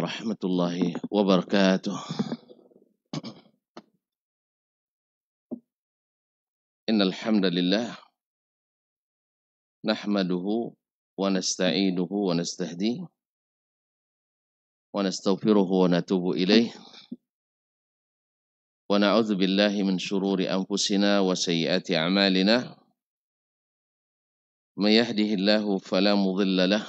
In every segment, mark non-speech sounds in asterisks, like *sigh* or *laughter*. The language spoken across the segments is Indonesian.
ورحمة الله وبركاته إن الحمد لله نحمده ونستعينه ونستهديه ونستغفره ونتوب إليه ونعوذ بالله من شرور أنفسنا وسيئات أعمالنا من يهده الله فلا مضل له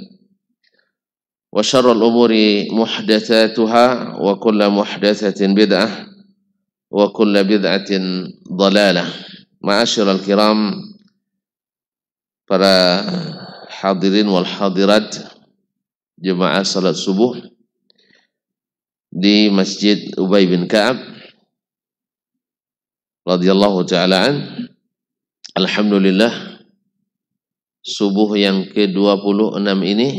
وشر الأمور محدثاتها وكل محدثة بدعة وكل بدعة ضلالة معاشر الكرام para hadirin wal hadirat jemaah salat subuh di Masjid Ubay bin Ka'ab radhiyallahu taala an alhamdulillah subuh yang ke-26 ini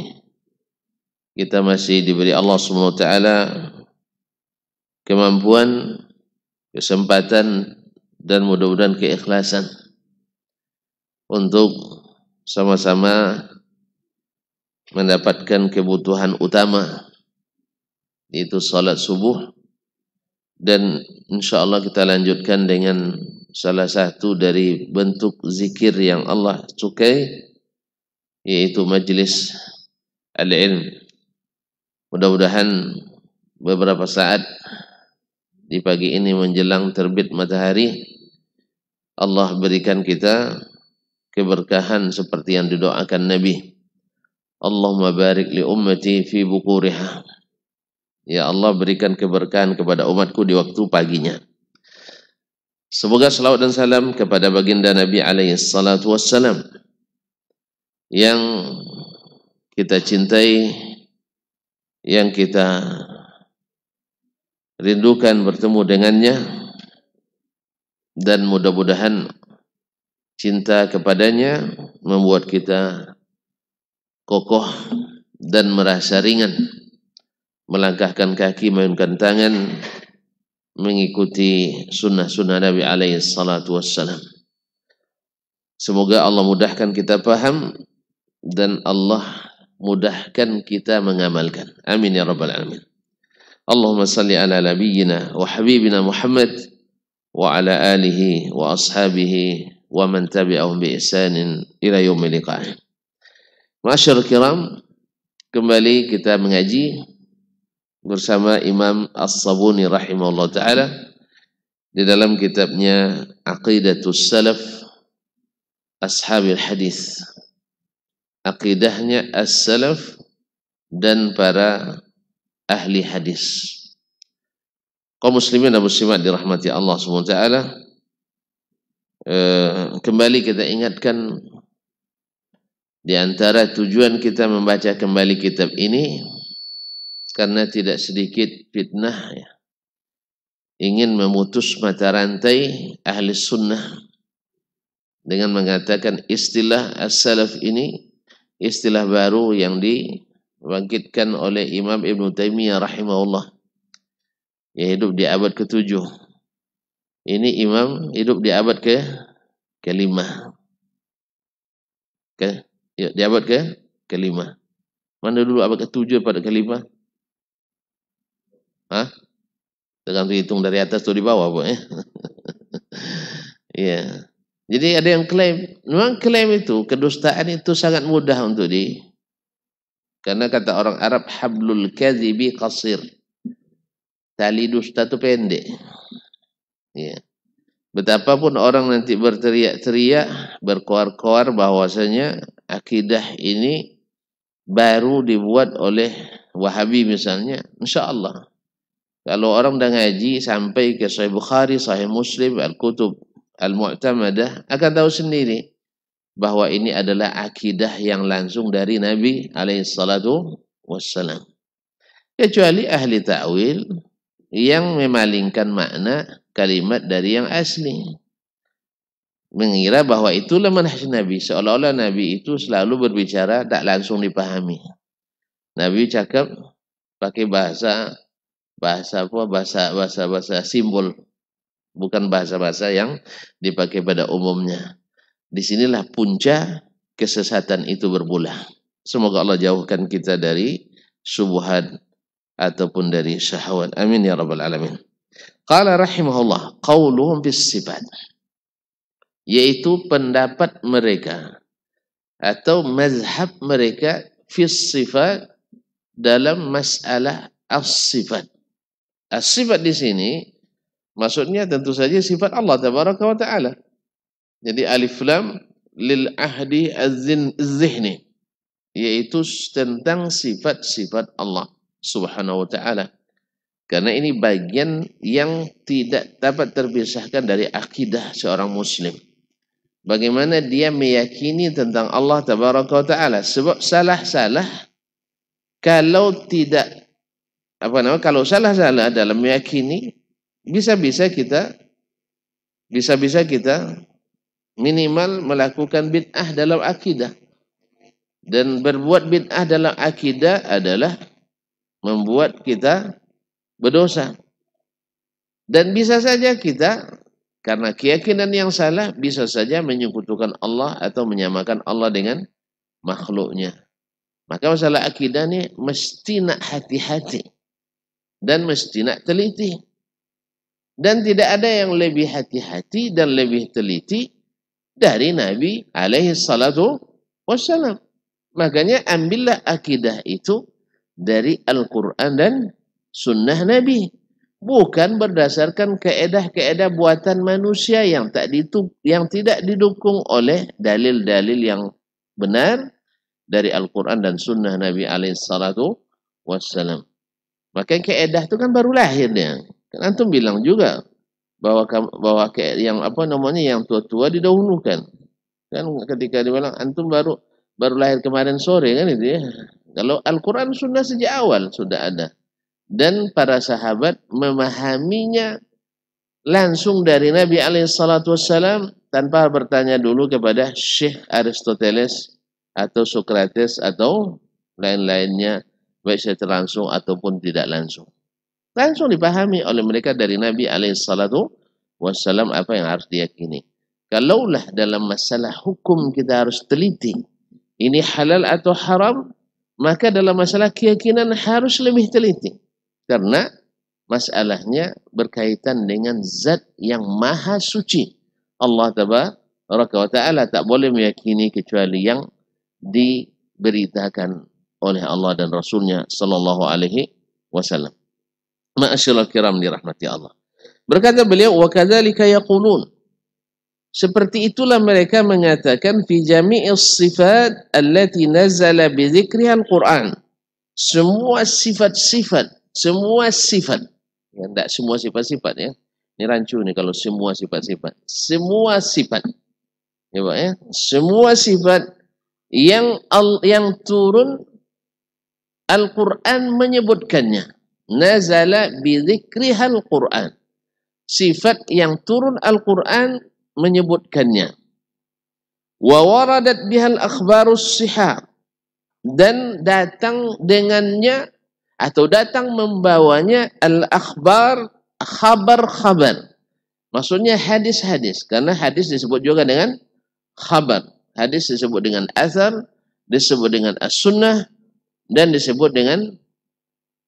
kita masih diberi Allah SWT kemampuan, kesempatan, dan mudah-mudahan keikhlasan untuk sama-sama mendapatkan kebutuhan utama yaitu salat subuh dan insya Allah kita lanjutkan dengan salah satu dari bentuk zikir yang Allah sukai yaitu majlis al-ilm Mudah-mudahan beberapa saat di pagi ini menjelang terbit matahari Allah berikan kita keberkahan seperti yang didoakan Nabi. Allahumma barik li ummati fi bukuriha. Ya Allah berikan keberkahan kepada umatku di waktu paginya. Semoga salawat dan salam kepada baginda Nabi alaihi salatu wassalam yang kita cintai yang kita rindukan bertemu dengannya dan mudah-mudahan cinta kepadanya membuat kita kokoh dan merasa ringan melangkahkan kaki mengayunkan tangan mengikuti sunnah-sunnah Nabi alaihi salatu wassalam semoga Allah mudahkan kita paham dan Allah mudahkan kita mengamalkan. Amin ya rabbal alamin. Allahumma salli ala nabiyyina wa habibina Muhammad wa ala alihi wa ashabihi wa man tabi'ahum bi ihsanin ila yaumil liqa'. Masyar kiram, kembali kita mengaji bersama Imam As-Sabuni rahimahullah ta'ala di dalam kitabnya Aqidatus Salaf Ashabil Hadis akidahnya as-salaf dan para ahli hadis. Kaum muslimin dan muslimat dirahmati Allah SWT, eh, kembali kita ingatkan di antara tujuan kita membaca kembali kitab ini karena tidak sedikit fitnah ya. ingin memutus mata rantai ahli sunnah dengan mengatakan istilah as-salaf ini istilah baru yang dibangkitkan oleh Imam Ibn Taimiyah rahimahullah yang hidup di abad ke-7. Ini imam hidup di abad ke kelima. Ke, ya, di abad ke kelima. Mana dulu abad ke-7 pada kelima? Hah? Tergantung hitung dari atas atau di bawah, Pak. Ya. yeah. Jadi ada yang klaim, memang klaim itu kedustaan itu sangat mudah untuk di karena kata orang Arab hablul kadzibi qasir. Tali dusta itu pendek. Ya. Betapapun orang nanti berteriak-teriak, berkoar-koar bahwasanya akidah ini baru dibuat oleh Wahabi misalnya, insyaallah. Kalau orang dah ngaji sampai ke Sahih Bukhari, Sahih Muslim, Al-Kutub, al-mu'tamadah akan tahu sendiri bahwa ini adalah akidah yang langsung dari Nabi alaihissalam. wassalam. Kecuali ahli ta'wil yang memalingkan makna kalimat dari yang asli. Mengira bahwa itulah manhaj Nabi. Seolah-olah Nabi itu selalu berbicara tak langsung dipahami. Nabi cakap pakai bahasa bahasa apa bahasa bahasa bahasa simbol bukan bahasa-bahasa yang dipakai pada umumnya. Disinilah punca kesesatan itu bermula. Semoga Allah jauhkan kita dari subuhan ataupun dari syahwat. Amin ya rabbal alamin. Qala rahimahullah qauluhum bis sifat. Yaitu pendapat mereka atau mazhab mereka filsifat sifat dalam masalah as-sifat. As-sifat di sini Maksudnya tentu saja sifat Allah tabaraka wa taala. Jadi alif lam lil ahdi az-zihni yaitu tentang sifat-sifat Allah subhanahu wa taala. Karena ini bagian yang tidak dapat terpisahkan dari akidah seorang muslim. Bagaimana dia meyakini tentang Allah tabaraka wa taala? Sebab salah-salah kalau tidak apa namanya kalau salah-salah dalam meyakini bisa-bisa kita bisa-bisa kita minimal melakukan bid'ah dalam akidah. Dan berbuat bid'ah dalam akidah adalah membuat kita berdosa. Dan bisa saja kita karena keyakinan yang salah bisa saja menyekutukan Allah atau menyamakan Allah dengan makhluknya. Maka masalah akidah ini mesti nak hati-hati dan mesti nak teliti. Dan tidak ada yang lebih hati-hati dan lebih teliti dari Nabi alaihi salatu wassalam. Makanya ambillah akidah itu dari Al-Quran dan sunnah Nabi. Bukan berdasarkan keedah-keedah buatan manusia yang tak ditub, yang tidak didukung oleh dalil-dalil yang benar dari Al-Quran dan sunnah Nabi alaihi salatu wassalam. Maka keedah itu kan baru lahirnya. Kan antum bilang juga bahwa bahwa kayak yang apa namanya yang tua-tua didahulukan. Kan ketika dibilang antum baru baru lahir kemarin sore kan itu ya. Kalau Al-Qur'an sudah sejak awal sudah ada. Dan para sahabat memahaminya langsung dari Nabi Alaihissalam tanpa bertanya dulu kepada Syekh Aristoteles atau Sokrates atau lain-lainnya baik secara langsung ataupun tidak langsung. Langsung dipahami oleh mereka dari Nabi alaihissalatu wassalam apa yang harus diyakini. Kalaulah dalam masalah hukum kita harus teliti. Ini halal atau haram, maka dalam masalah keyakinan harus lebih teliti. Karena masalahnya berkaitan dengan zat yang maha suci. Allah tabaraka wa ta'ala tak boleh meyakini kecuali yang diberitakan oleh Allah dan Rasulnya sallallahu alaihi wasallam. Ma'asyiral kiram dirahmati Allah. Berkata beliau, wa kadzalika yaqulun. Seperti itulah mereka mengatakan fi jami'is sifat allati nazala bi dzikriha al-Qur'an. Semua sifat-sifat, semua sifat. Ya, enggak semua sifat-sifat ya. Ini rancu nih kalau semua sifat-sifat. Semua sifat. Ya, Pak, ya. Semua sifat yang al, yang turun Al-Qur'an menyebutkannya nazala bidzikrihal Qur'an. Sifat yang turun Al-Qur'an menyebutkannya. Wa waradat bihal akhbarus Dan datang dengannya atau datang membawanya al-akhbar khabar-khabar. Maksudnya hadis-hadis karena hadis disebut juga dengan khabar. Hadis disebut dengan asar, disebut dengan as-sunnah dan disebut dengan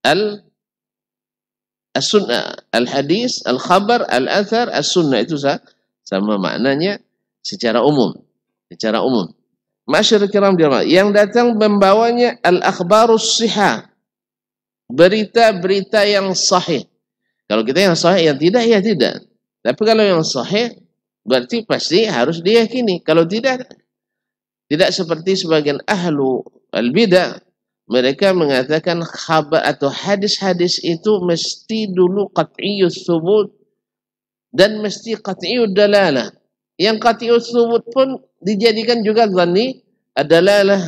al as-sunnah, al-hadis, al-khabar, al-athar, as-sunnah itu sama maknanya secara umum, secara umum. Masyarakat kiram yang datang membawanya al-akhbarus sihah, berita-berita yang sahih. Kalau kita yang sahih, yang tidak, ya tidak. Tapi kalau yang sahih, berarti pasti harus diyakini. Kalau tidak, tidak seperti sebagian ahlu al-bidah mereka mengatakan khabar atau hadis-hadis itu mesti dulu qat'iyus subut dan mesti qat'iyud dalalah. Yang qat'iyus subut pun dijadikan juga zanni adalah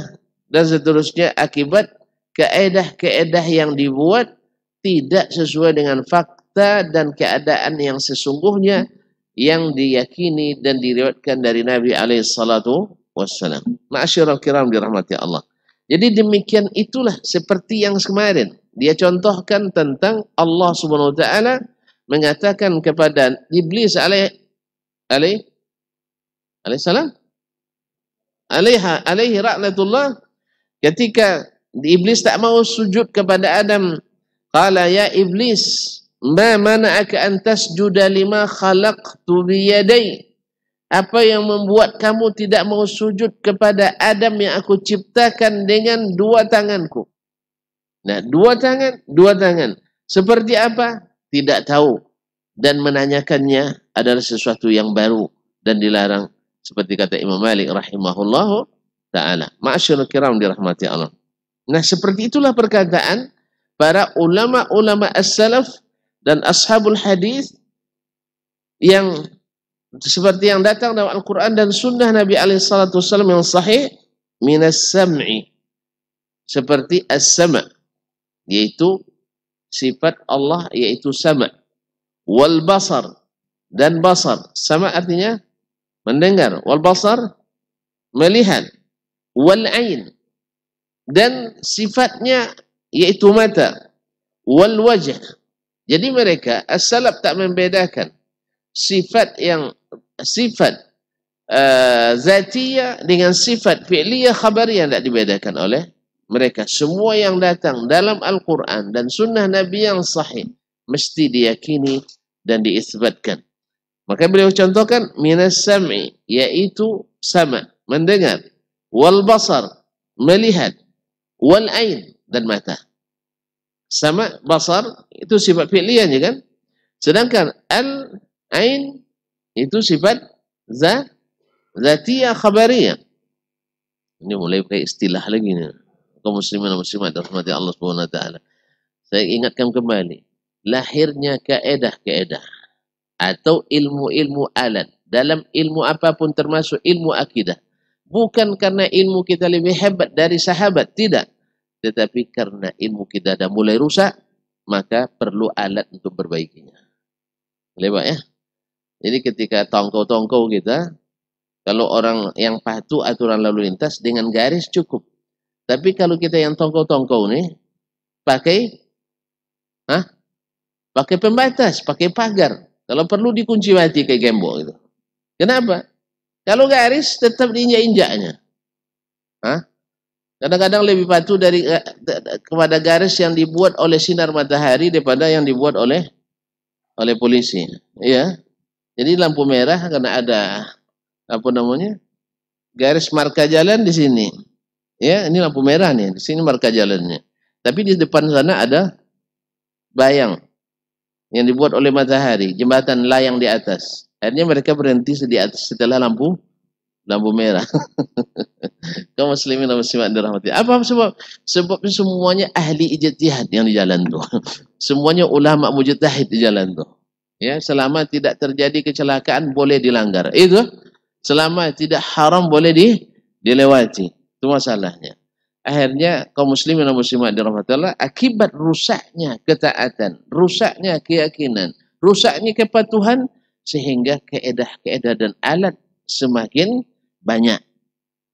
dan seterusnya akibat keedah-keedah yang dibuat tidak sesuai dengan fakta dan keadaan yang sesungguhnya yang diyakini dan diriwatkan dari Nabi alaihi salatu wassalam. Ma'asyiral kiram dirahmati Allah. Jadi demikian itulah seperti yang kemarin dia contohkan tentang Allah Subhanahu wa taala mengatakan kepada iblis alaih alaih alaih salam alaiha alaihi ra'natullah ketika iblis tak mau sujud kepada Adam qala ya iblis ma mana'aka an tasjuda lima khalaqtu bi yadayya Apa yang membuat kamu tidak mau sujud kepada Adam yang aku ciptakan dengan dua tanganku? Nah, dua tangan, dua tangan. Seperti apa? Tidak tahu. Dan menanyakannya adalah sesuatu yang baru dan dilarang. Seperti kata Imam Malik rahimahullah ta'ala. Ma'asyur kiram dirahmati Allah. Nah, seperti itulah perkataan para ulama-ulama as-salaf dan ashabul hadis yang seperti yang datang dalam Al-Quran dan sunnah Nabi SAW yang sahih minas sam'i seperti as-sama yaitu sifat Allah yaitu sama wal basar dan basar sama artinya mendengar wal basar melihat wal ain dan sifatnya yaitu mata wal wajh jadi mereka as-salaf tak membedakan sifat yang sifat uh, zatiyah dengan sifat fi'liyah khabar yang tidak dibedakan oleh mereka. Semua yang datang dalam Al-Quran dan sunnah Nabi yang sahih mesti diyakini dan diisbatkan. Maka beliau contohkan minas sam'i yaitu sama mendengar wal basar melihat wal ain dan mata. Sama basar itu sifat fi'liyahnya kan? Sedangkan al Ain itu sifat za zatiyah khabariyah. Ini mulai pakai istilah lagi nih. Kau muslimin dan muslimat rahmati Allah Subhanahu wa taala. Saya ingatkan kembali, lahirnya kaedah-kaedah atau ilmu-ilmu alat dalam ilmu apapun termasuk ilmu akidah. Bukan karena ilmu kita lebih hebat dari sahabat, tidak. Tetapi karena ilmu kita dah mulai rusak, maka perlu alat untuk berbaikinya. lewat ya? Jadi ketika tongkol-tongkol kita, kalau orang yang patuh aturan lalu lintas dengan garis cukup. Tapi kalau kita yang tongkol-tongkol nih, pakai Hah? Pakai pembatas, pakai pagar. Kalau perlu dikunci mati kayak gembok itu. Kenapa? Kalau garis tetap diinjak-injaknya. Hah? Kadang-kadang lebih patuh dari eh, kepada garis yang dibuat oleh sinar matahari daripada yang dibuat oleh oleh polisi. Iya. Jadi lampu merah karena ada apa namanya? garis marka jalan di sini. Ya, ini lampu merah nih, di sini marka jalannya. Tapi di depan sana ada bayang yang dibuat oleh matahari, jembatan layang di atas. Akhirnya mereka berhenti di atas setelah lampu lampu merah. *laughs* Kau muslimin dan muslimat dirahmati. Apa sebab? Sebab semuanya ahli ijtihad yang di jalan tu. *laughs* Semuanya ulama mujtahid di jalan tu. Ya, selama tidak terjadi kecelakaan boleh dilanggar. Itu selama tidak haram boleh di, dilewati. Itu masalahnya. Akhirnya kaum muslimin dan muslimat dirahmati akibat rusaknya ketaatan, rusaknya keyakinan, rusaknya kepatuhan sehingga keedah-keedah dan alat semakin banyak.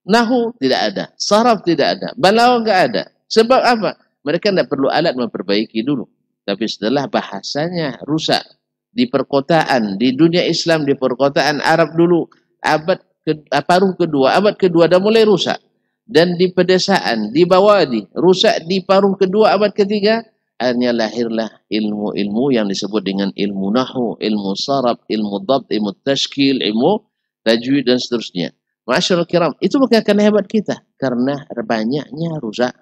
Nahu tidak ada, saraf tidak ada, balau enggak ada. Sebab apa? Mereka tidak perlu alat memperbaiki dulu. Tapi setelah bahasanya rusak, di perkotaan, di dunia Islam, di perkotaan Arab dulu, abad ke, ah, paruh kedua, abad kedua dah mulai rusak. Dan di pedesaan, di bawah di rusak di paruh kedua, abad ketiga, akhirnya lahirlah ilmu-ilmu yang disebut dengan ilmu nahu, ilmu sarab, ilmu dhabt, ilmu tashkil, ilmu tajwid dan seterusnya. Masyarakat kiram, itu bukan karena hebat kita, karena banyaknya rusak.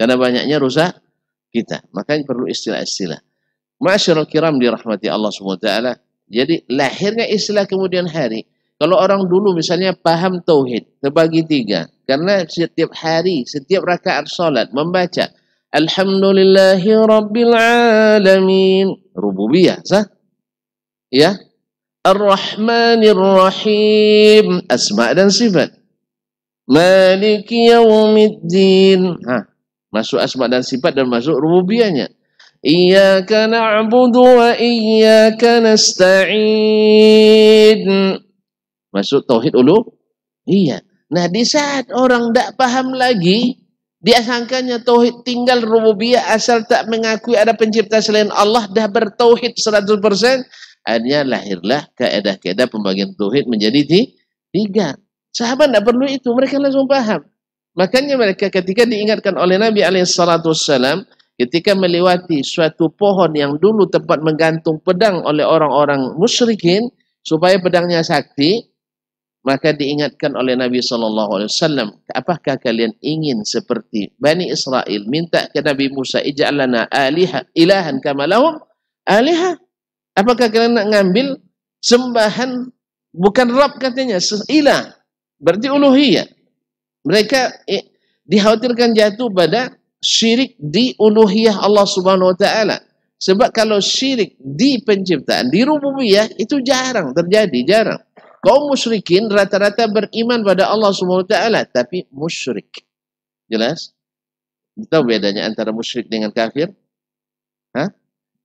Karena banyaknya rusak kita. Makanya perlu istilah-istilah. Masyarakat kiram dirahmati Allah SWT. Jadi lahirnya istilah kemudian hari. Kalau orang dulu misalnya paham tauhid terbagi tiga. Karena setiap hari, setiap rakaat salat membaca. Alhamdulillahi Rabbil Alamin. Rububiyah, sah? Ya? Ar-Rahmanir-Rahim. Asma dan sifat. Maliki Yawmiddin. Ha. Masuk asma dan sifat dan masuk rububiyahnya. إياك نعبد وإياك نستعين Masuk tauhid ulu? Iya. Nah, di saat orang tidak paham lagi, dia sangkanya tauhid tinggal rububiyah asal tak mengakui ada pencipta selain Allah dah bertauhid 100%, akhirnya lahirlah keada-keada pembagian tauhid menjadi tiga. Sahabat tidak perlu itu, mereka langsung paham. Makanya mereka ketika diingatkan oleh Nabi alaihi salatu ketika melewati suatu pohon yang dulu tempat menggantung pedang oleh orang-orang musyrikin supaya pedangnya sakti maka diingatkan oleh Nabi sallallahu alaihi wasallam apakah kalian ingin seperti Bani Israel minta ke Nabi Musa ij'alana aliha ilahan kama lahum aliha apakah kalian nak ngambil sembahan bukan Rabb katanya ilah berarti uluhiyah mereka eh, dikhawatirkan jatuh pada syirik di uluhiyah Allah Subhanahu wa taala. Sebab kalau syirik di penciptaan, di rububiyah itu jarang terjadi, jarang. Kaum musyrikin rata-rata beriman pada Allah Subhanahu wa taala tapi musyrik. Jelas? Kita bedanya antara musyrik dengan kafir? Hah?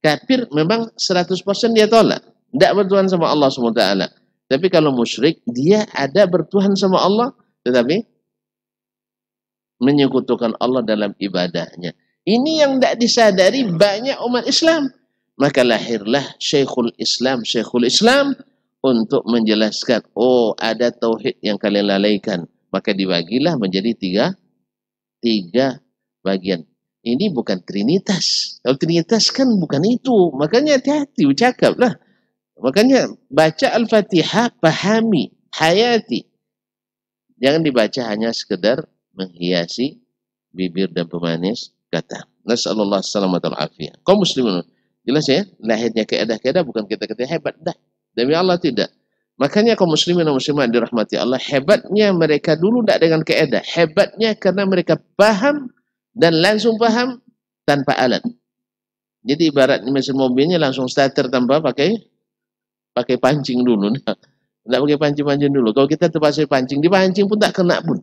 Kafir memang 100% dia tolak. Tidak bertuhan sama Allah SWT. Tapi kalau musyrik, dia ada bertuhan sama Allah. Tetapi menyekutukan Allah dalam ibadahnya. Ini yang tidak disadari banyak umat Islam. Maka lahirlah Syekhul Islam, Syekhul Islam untuk menjelaskan, oh ada tauhid yang kalian lalaikan. Maka dibagilah menjadi tiga, tiga bagian. Ini bukan Trinitas. Kalau Trinitas kan bukan itu. Makanya hati-hati, ucapkanlah. Makanya baca Al-Fatihah, pahami, hayati. Jangan dibaca hanya sekedar menghiasi bibir dan pemanis kata. Nasallallahu salamat al-afiyah. Kau muslimin. Jelas ya? Lahirnya keadaan keadaan bukan kita kata hebat dah. Demi Allah tidak. Makanya kaum muslimin dan muslimat dirahmati Allah, hebatnya mereka dulu tidak dengan keadaan. Hebatnya karena mereka paham dan langsung paham tanpa alat. Jadi ibarat mesin mobilnya langsung starter tanpa pakai pakai pancing dulu. Nah, tidak pakai pancing-pancing dulu. Kalau kita terpaksa pancing, dipancing pun tak kena pun.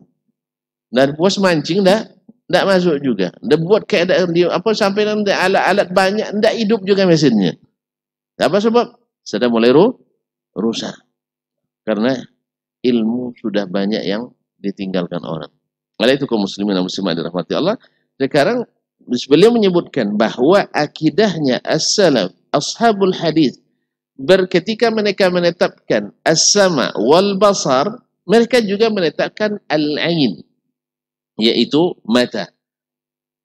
Dan puas mancing dah tak masuk juga. Dia buat keadaan dia apa sampai nanti alat-alat banyak tak hidup juga mesinnya. Apa sebab? Sudah mulai ru, rusak. Karena ilmu sudah banyak yang ditinggalkan orang. Oleh itu kaum muslimin dan muslimat dirahmati Allah, sekarang beliau menyebutkan bahwa akidahnya as-salaf, ashabul hadis berketika mereka menetapkan as-sama wal basar, mereka juga menetapkan al-ain. yaitu mata.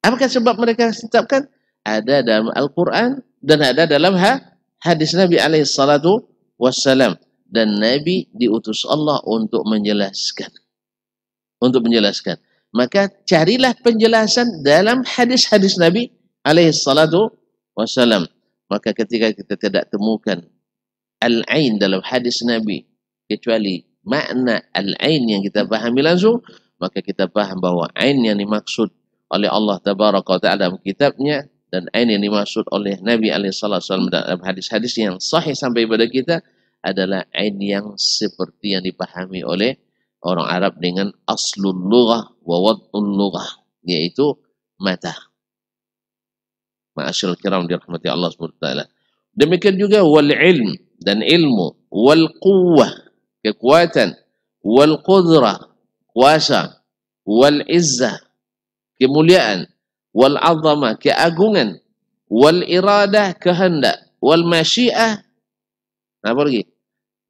Apakah sebab mereka tetapkan? Ada dalam Al-Quran dan ada dalam ha, hadis Nabi Alaihi Salatu Wassalam Dan Nabi diutus Allah untuk menjelaskan. Untuk menjelaskan. Maka carilah penjelasan dalam hadis-hadis Nabi Alaihi Salatu Wassalam. Maka ketika kita tidak temukan Al-Ain dalam hadis Nabi. Kecuali makna Al-Ain yang kita fahami langsung. maka kita paham bahwa ain yang dimaksud oleh Allah Tabaraka Ta'ala dalam kitabnya dan ain yang dimaksud oleh Nabi Alaihissalam dalam hadis-hadis yang sahih sampai pada kita adalah ain yang seperti yang dipahami oleh orang Arab dengan aslul lughah wa wad'ul lughah yaitu mata. Ma'asyil kiram dirahmati Allah SWT. Demikian juga wal ilm dan ilmu, wal quwwah, kekuatan, wal qudrah, kuasa, wal izzah, kemuliaan, wal azamah, keagungan, wal iradah, kehendak, wal masyiah, nah, apa lagi?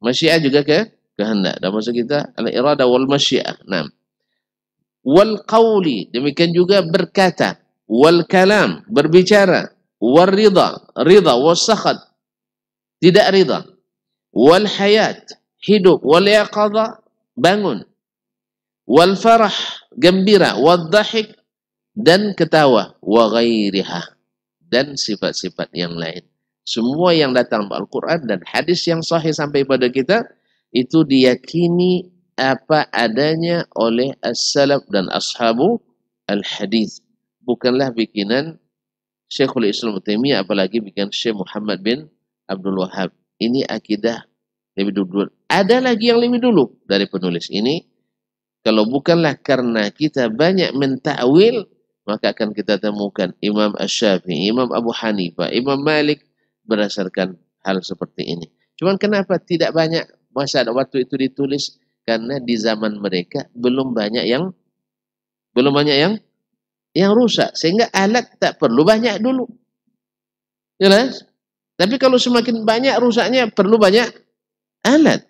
Masyiah juga ke kehendak. Dan maksud kita, al irada wal masyiah. Nah. Wal qawli, demikian juga berkata, wal kalam, berbicara, wal rida, rida, wal sakhat, tidak rida, wal hayat, hidup, wal yaqadha, bangun, wal farah gembira wal dan ketawa wa ghairiha dan sifat-sifat yang lain semua yang datang dalam Al-Quran dan hadis yang sahih sampai pada kita itu diyakini apa adanya oleh as-salaf dan ashabu al-hadis bukanlah bikinan Syekhul Islam Taimiyah apalagi bikinan Syekh Muhammad bin Abdul Wahab ini akidah lebih dulu ada lagi yang lebih dulu dari penulis ini kalau bukanlah karena kita banyak mentakwil, maka akan kita temukan Imam Ash-Syafi'i, Imam Abu Hanifah, Imam Malik berdasarkan hal seperti ini. Cuman kenapa tidak banyak masa waktu itu ditulis? Karena di zaman mereka belum banyak yang belum banyak yang yang rusak sehingga alat tak perlu banyak dulu. Jelas? Tapi kalau semakin banyak rusaknya perlu banyak alat.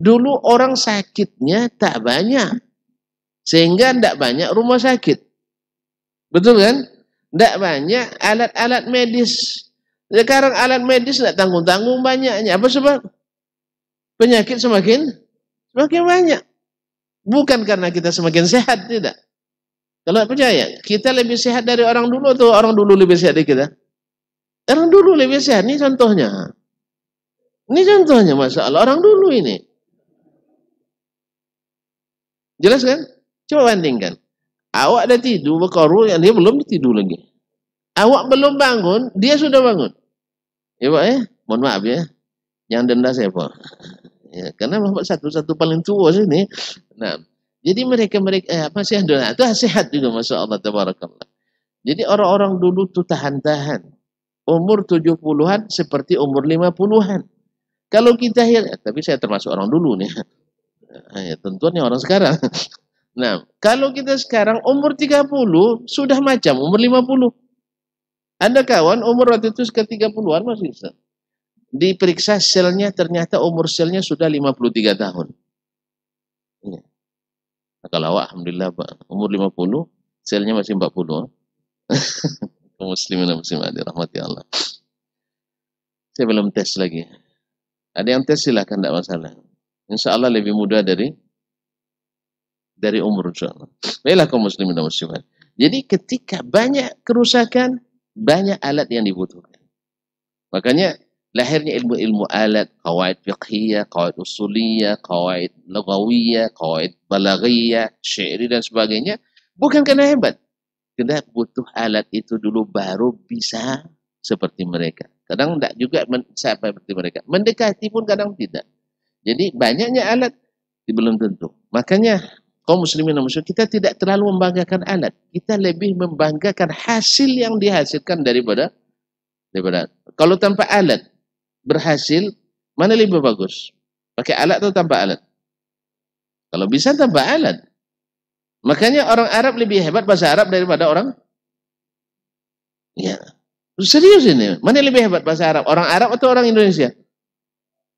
Dulu orang sakitnya tak banyak. Sehingga tidak banyak rumah sakit. Betul kan? Tidak banyak alat-alat medis. Sekarang alat medis tidak tanggung-tanggung banyaknya. Apa sebab? Penyakit semakin semakin banyak. Bukan karena kita semakin sehat, tidak. Kalau percaya, kita lebih sehat dari orang dulu atau orang dulu lebih sehat dari kita? Orang dulu lebih sehat, ini contohnya. Ini contohnya masalah orang dulu ini. Jelas kan? Coba bandingkan. Awak dah tidur berkorul yang dia belum tidur lagi. Awak belum bangun, dia sudah bangun. Ya Pak ya? Mohon maaf ya. Yang denda siapa? *laughs* Ya, karena Muhammad satu-satu paling tua sini. Nah, jadi mereka mereka eh, apa sih doa itu sehat juga masya Allah tabarakallah. Jadi orang-orang dulu tuh tahan-tahan. Umur 70-an seperti umur 50-an. Kalau kita ya, tapi saya termasuk orang dulu nih. *laughs* Eh, ya, tentuannya orang sekarang. *laughs* Nah, kalau kita sekarang umur 30 sudah macam umur 50. Anda kawan umur waktu itu ke 30-an masih bisa. Diperiksa selnya ternyata umur selnya sudah 53 tahun. Ya. Nah, kalau awak alhamdulillah umur 50, selnya masih 40. *laughs* Muslimin dan muslimat rahmati Allah. Saya belum tes lagi. Ada yang tes silahkan, tidak masalah. Insya Allah lebih mudah dari dari umur insya Allah. Baiklah kaum muslimin dan muslimat. Jadi ketika banyak kerusakan, banyak alat yang dibutuhkan. Makanya lahirnya ilmu-ilmu alat, kawaid fiqhiyah, kawaid usuliyah, kawaid logawiyah, kawaid balagiyah, syairi dan sebagainya. Bukan karena hebat. Kita butuh alat itu dulu baru bisa seperti mereka. Kadang tidak juga sampai seperti mereka. Mendekati pun kadang tidak. Jadi banyaknya alat belum tentu. Makanya kaum muslimin dan muslim kita tidak terlalu membanggakan alat. Kita lebih membanggakan hasil yang dihasilkan daripada daripada kalau tanpa alat berhasil mana lebih bagus? Pakai alat atau tanpa alat? Kalau bisa tanpa alat. Makanya orang Arab lebih hebat bahasa Arab daripada orang Ya. Serius ini. Mana lebih hebat bahasa Arab? Orang Arab atau orang Indonesia?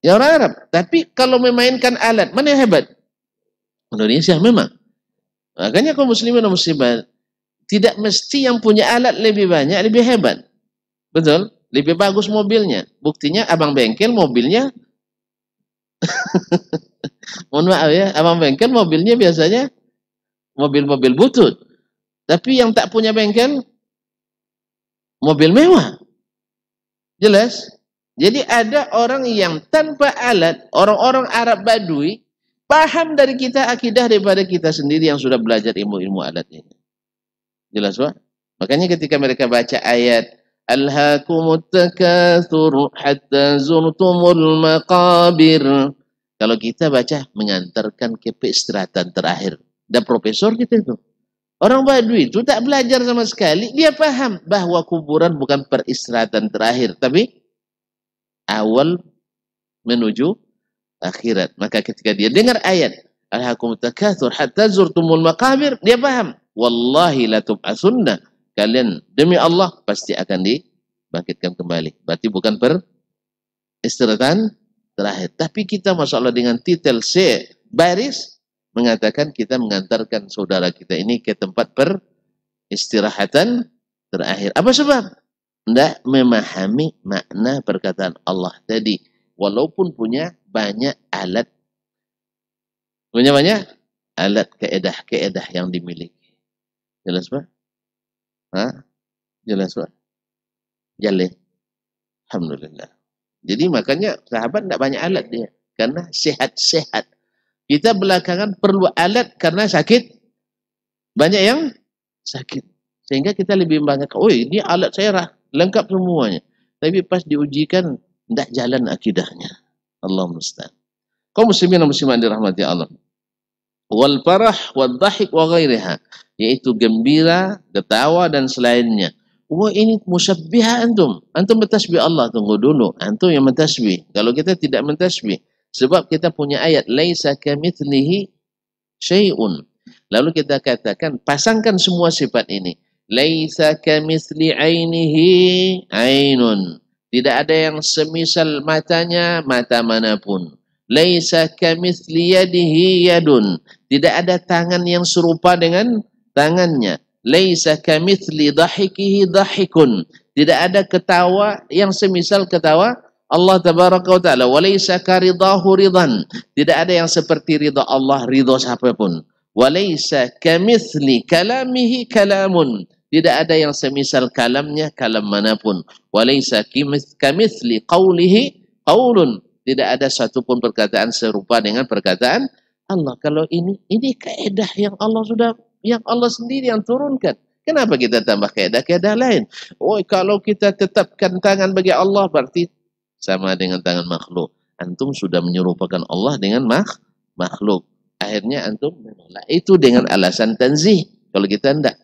Ya orang Arab. Tapi kalau memainkan alat, mana yang hebat? Indonesia memang. Makanya kaum muslimin dan muslimat tidak mesti yang punya alat lebih banyak lebih hebat. Betul? Lebih bagus mobilnya. Buktinya abang bengkel mobilnya *laughs* Mohon maaf ya, abang bengkel mobilnya biasanya mobil-mobil butut. Tapi yang tak punya bengkel mobil mewah. Jelas? Jadi ada orang yang tanpa alat, orang-orang Arab Badui, paham dari kita akidah daripada kita sendiri yang sudah belajar ilmu-ilmu adat ini. Jelas, Pak? Makanya ketika mereka baca ayat, Alhaakumut takathur hatta zurtumul maqabir. Kalau kita baca, mengantarkan ke peristirahatan terakhir. Dan profesor kita itu. Orang Badui itu tak belajar sama sekali. Dia paham bahwa kuburan bukan peristirahatan terakhir. Tapi awal menuju akhirat. Maka ketika dia dengar ayat Alhaakum takatsur hatta zurtumul maqabir, dia paham. Wallahi la tub'asunna. Kalian demi Allah pasti akan dibangkitkan kembali. Berarti bukan per istiratan terakhir. Tapi kita Masya Allah dengan titel C baris mengatakan kita mengantarkan saudara kita ini ke tempat per istirahatan terakhir. Apa sebab? tidak memahami makna perkataan Allah tadi. Walaupun punya banyak alat. Punya banyak alat keedah-keedah yang dimiliki. Jelas Pak? Hah? Jelas Pak? Jalil. Alhamdulillah. Jadi makanya sahabat tidak banyak alat dia. Karena sehat-sehat. Kita belakangan perlu alat karena sakit. Banyak yang sakit. Sehingga kita lebih banyak, oh ini alat saya lengkap semuanya. Tapi pas diujikan, tidak jalan akidahnya. Allah mustahil. Kau muslimin dan muslimat dirahmati Allah. Wal farah, wal dahik, wa ghairiha. Yaitu gembira, ketawa, dan selainnya. Wah ini musyabbiha antum. Antum bertasbih Allah. Tunggu dulu. Antum yang bertasbih. Kalau kita tidak bertasbih. Sebab kita punya ayat. Laisa kamithlihi syai'un. Lalu kita katakan, pasangkan semua sifat ini. Laisa kamisli ainihi ainun. Tidak ada yang semisal matanya mata manapun. Laisa kamisli yadihi yadun. Tidak ada tangan yang serupa dengan tangannya. Laisa kamithli dhahikihi dhahikun. Tidak ada ketawa yang semisal ketawa Allah tabaraka wa ta'ala walaysa karidahu ridan tidak ada yang seperti ridha Allah ridha siapapun walaysa kamithli kalamihi kalamun tidak ada yang semisal kalamnya kalam manapun. Walaysa kamithli qawlihi qawlun. Tidak ada satupun perkataan serupa dengan perkataan Allah. Kalau ini, ini kaedah yang Allah sudah, yang Allah sendiri yang turunkan. Kenapa kita tambah kaedah-kaedah lain? Oh, kalau kita tetapkan tangan bagi Allah berarti sama dengan tangan makhluk. Antum sudah menyerupakan Allah dengan makhluk. Akhirnya antum menolak itu dengan alasan tanzih. Kalau kita tidak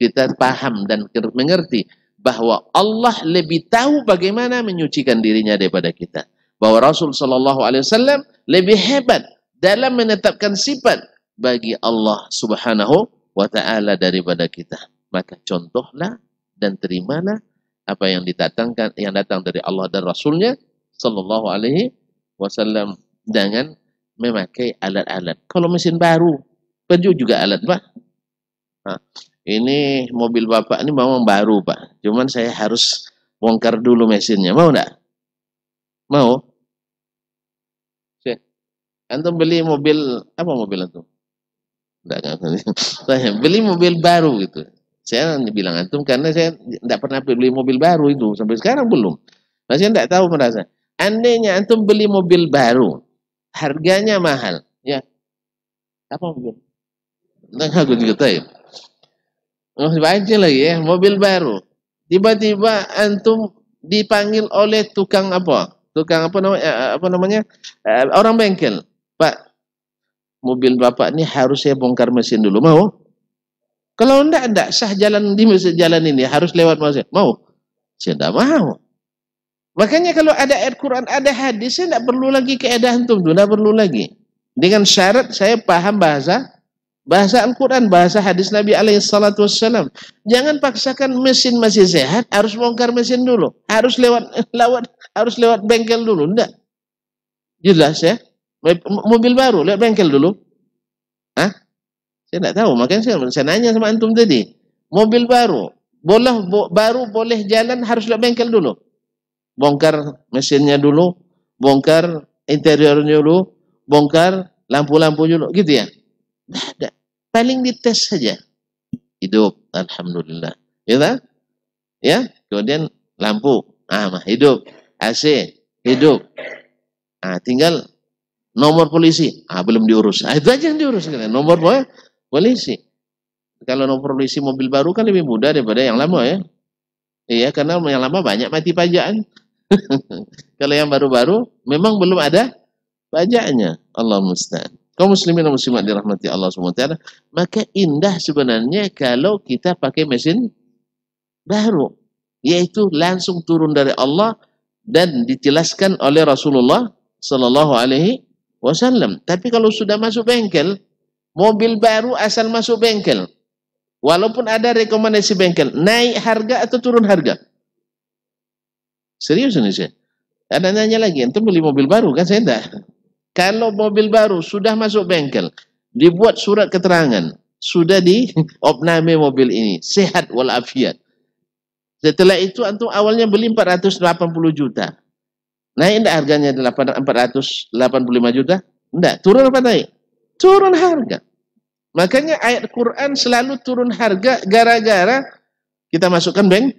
kita paham dan mengerti bahwa Allah lebih tahu bagaimana menyucikan dirinya daripada kita. Bahwa Rasul Shallallahu Alaihi Wasallam lebih hebat dalam menetapkan sifat bagi Allah Subhanahu wa taala daripada kita. Maka contohlah dan terimalah apa yang didatangkan yang datang dari Allah dan Rasulnya Shallallahu Alaihi Wasallam dengan memakai alat-alat. Kalau mesin baru, perlu juga alat pak ini mobil bapak ini memang baru pak. Cuman saya harus bongkar dulu mesinnya. Mau enggak? Mau? Antum beli mobil, apa mobil *laughs* antum? Saya beli mobil baru gitu. Saya bilang antum karena saya tidak pernah beli mobil baru itu. Sampai sekarang belum. Masih tidak tahu merasa. Andainya antum beli mobil baru, harganya mahal. Ya. Apa mobil? Enggak, aku juga tahu. Ya. Masih oh, baca lagi ya, mobil baru. Tiba-tiba antum dipanggil oleh tukang apa? Tukang apa namanya? Eh, eh, apa namanya? Orang bengkel. Pak, mobil bapak ini harus saya bongkar mesin dulu. Mau? Kalau enggak, enggak sah jalan di mesin jalan ini. Harus lewat mesin. Mau? Saya enggak mau. Makanya kalau ada ayat Quran, ada hadis, saya enggak perlu lagi keadaan antum. Enggak perlu lagi. Dengan syarat saya paham bahasa Bahasa Al-Quran, bahasa hadis Nabi alaihissalatu wassalam. Jangan paksakan mesin masih sehat, harus bongkar mesin dulu. Harus lewat *laughs* lewat harus lewat bengkel dulu. Enggak. Jelas ya. Mobil baru, lewat bengkel dulu. Hah? Saya enggak tahu, makanya saya, saya nanya sama antum tadi. Mobil baru, boleh bo, baru boleh jalan harus lewat bengkel dulu. Bongkar mesinnya dulu, bongkar interiornya dulu, bongkar lampu-lampu dulu, gitu ya. Nggak ada. Paling dites saja. Hidup, Alhamdulillah. Gitu? Ya, kemudian lampu, ah, hidup. AC, hidup. ah tinggal nomor polisi, ah, belum diurus. Ah, itu aja yang diurus. Kan? Nomor polisi. Kalau nomor polisi mobil baru kan lebih mudah daripada yang lama ya. Iya, karena yang lama banyak mati pajakan. *laughs* Kalau yang baru-baru memang belum ada pajaknya. Allah musta'an. Kau muslimin dan muslimat dirahmati Allah SWT, maka indah sebenarnya kalau kita pakai mesin baru. Yaitu langsung turun dari Allah dan dijelaskan oleh Rasulullah Sallallahu Alaihi Wasallam. Tapi kalau sudah masuk bengkel, mobil baru asal masuk bengkel. Walaupun ada rekomendasi bengkel, naik harga atau turun harga? Serius ini saya. Ada nanya lagi, itu beli mobil baru kan? Saya enggak. Kalau mobil baru sudah masuk bengkel, dibuat surat keterangan, sudah di *laughs* opname mobil ini, sehat walafiat. Setelah itu antum awalnya beli 480 juta. Naik enggak harganya 485 juta? Enggak, turun apa naik? Turun harga. Makanya ayat Quran selalu turun harga gara-gara kita masukkan bank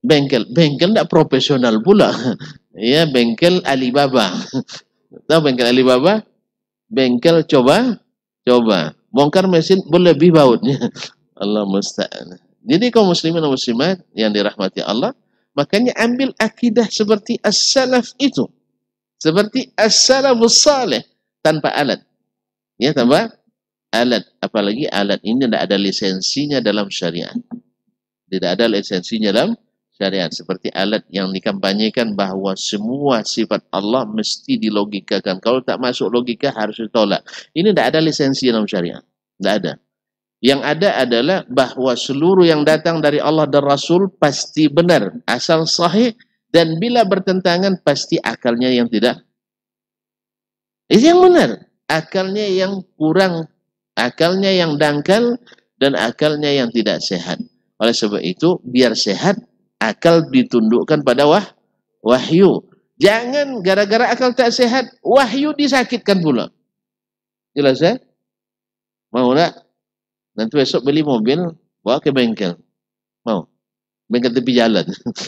bengkel. Bengkel enggak profesional pula. *laughs* ya, bengkel Alibaba. *laughs* Tahu bengkel Alibaba? Bengkel coba, coba. Bongkar mesin berlebih bautnya. *laughs* Allah musta'an. Jadi kaum muslimin dan muslimat yang dirahmati Allah, makanya ambil akidah seperti as-salaf itu. Seperti as-salafus salih tanpa alat. Ya, tanpa alat. Apalagi alat ini tidak ada lisensinya dalam syariat. Tidak ada lisensinya dalam syariat seperti alat yang dikampanyekan bahwa semua sifat Allah mesti dilogikakan. Kalau tak masuk logika harus ditolak. Ini tidak ada lisensi dalam syariat. Tidak ada. Yang ada adalah bahwa seluruh yang datang dari Allah dan Rasul pasti benar, asal sahih dan bila bertentangan pasti akalnya yang tidak itu yang benar, akalnya yang kurang, akalnya yang dangkal dan akalnya yang tidak sehat. Oleh sebab itu, biar sehat Akal ditundukkan pada wah, wahyu. Jangan gara-gara akal tak sehat, wahyu disakitkan pula. Jelas ya? Mau tak? Nanti besok beli mobil, bawa ke bengkel. Mau? Bengkel tepi jalan. *laughs*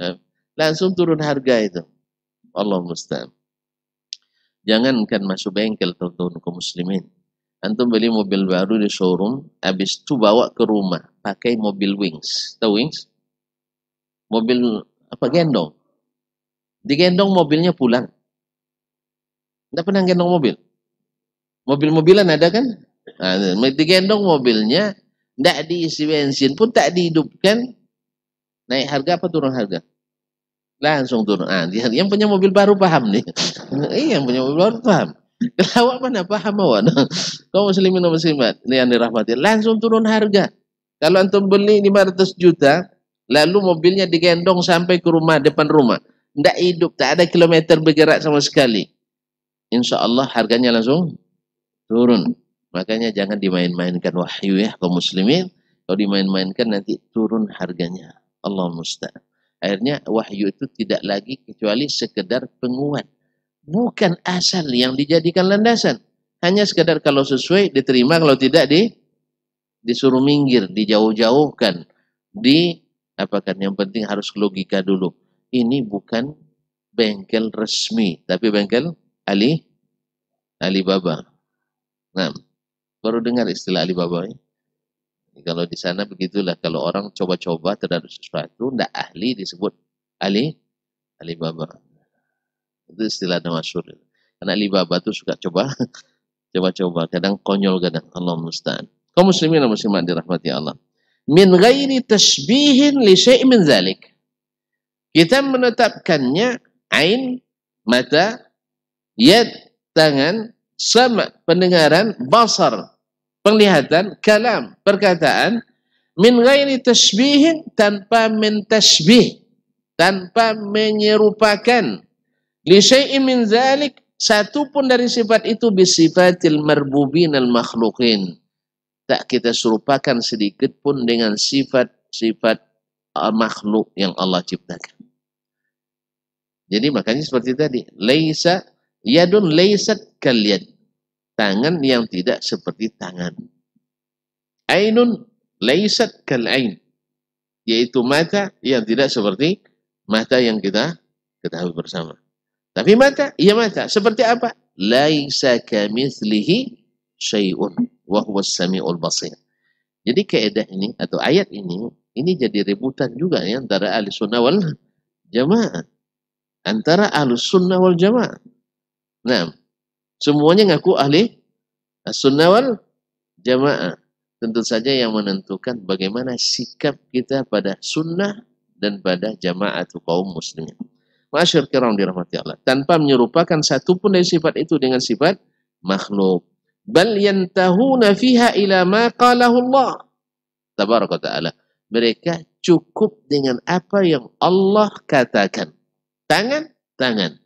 Eh, langsung turun harga itu. Allah mustahil. Jangankan masuk bengkel teman-teman ke muslimin. Antum beli mobil baru di showroom, habis itu bawa ke rumah pakai mobil Wings. Tahu Wings? mobil apa gendong. Digendong mobilnya pulang. Tidak pernah gendong mobil. Mobil-mobilan ada kan? Nah, digendong mobilnya, tidak diisi bensin pun tak dihidupkan. Naik harga apa turun harga? Langsung turun. Ah, yang punya mobil baru paham nih. *laughs* iya, yang punya mobil baru paham. Kalau awak mana paham awak? *laughs* Kau muslimin atau muslimat? Ini yang dirahmati. Langsung turun harga. Kalau antum beli 500 juta, Lalu mobilnya digendong sampai ke rumah, depan rumah. Tidak hidup, tak ada kilometer bergerak sama sekali. Insya Allah harganya langsung turun. Makanya jangan dimain-mainkan wahyu ya kaum muslimin. Kalau dimain-mainkan nanti turun harganya. Allah musta. Akhirnya wahyu itu tidak lagi kecuali sekedar penguat. Bukan asal yang dijadikan landasan. Hanya sekedar kalau sesuai diterima, kalau tidak di disuruh minggir, dijauh-jauhkan, di Apakah yang penting harus logika dulu. Ini bukan bengkel resmi, tapi bengkel Ali Alibaba. Nah, baru dengar istilah Alibaba ya. Kalau di sana begitulah kalau orang coba-coba terhadap sesuatu ndak ahli disebut Ali Alibaba. Itu istilah masyhur. Karena Alibaba itu suka coba *laughs* coba-coba, kadang konyol kadang Allah musta'an. Kaum muslimin dan muslimat dirahmati Allah min ghairi tashbihin li syai' min zalik. Kita menetapkannya ain, mata, yad, tangan, sama pendengaran, basar, penglihatan, kalam, perkataan, min ghairi tashbihin tanpa mentashbih, tanpa menyerupakan li syai'in min zalik satu pun dari sifat itu bisifatil marbubin al makhluqin tak kita serupakan sedikit pun dengan sifat-sifat uh, makhluk yang Allah ciptakan. Jadi makanya seperti tadi, laisa yadun leisat kalian. Tangan yang tidak seperti tangan. Ainun leisat kal'ain. Yaitu mata yang tidak seperti mata yang kita ketahui bersama. Tapi mata, ya mata. Seperti apa? Laisa kamislihi syai'un wa huwas samiul basir. Jadi kaidah ini atau ayat ini ini jadi rebutan juga ya antara ahli sunnah wal jamaah. Antara ahli sunnah wal jamaah. Nah, semuanya ngaku ahli sunnah wal jamaah. Tentu saja yang menentukan bagaimana sikap kita pada sunnah dan pada jamaah atau kaum muslimin. Masyur kiram dirahmati Allah. Tanpa menyerupakan satupun dari sifat itu dengan sifat makhluk bal yantahuna fiha ila ma qalahu Allah tabaraka taala mereka cukup dengan apa yang Allah katakan tangan tangan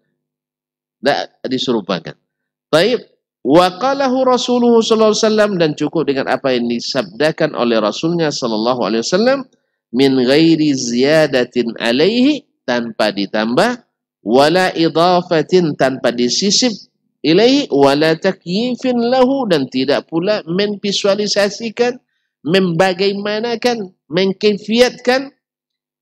tidak diserupakan. baik wa qalahu rasuluhu sallallahu alaihi wasallam dan cukup dengan apa yang disabdakan oleh rasulnya sallallahu alaihi wasallam min ghairi ziyadatin alaihi tanpa ditambah wala idafatin tanpa disisip ilai wala takyifin lahu dan tidak pula menvisualisasikan membagaimanakan mengkifiatkan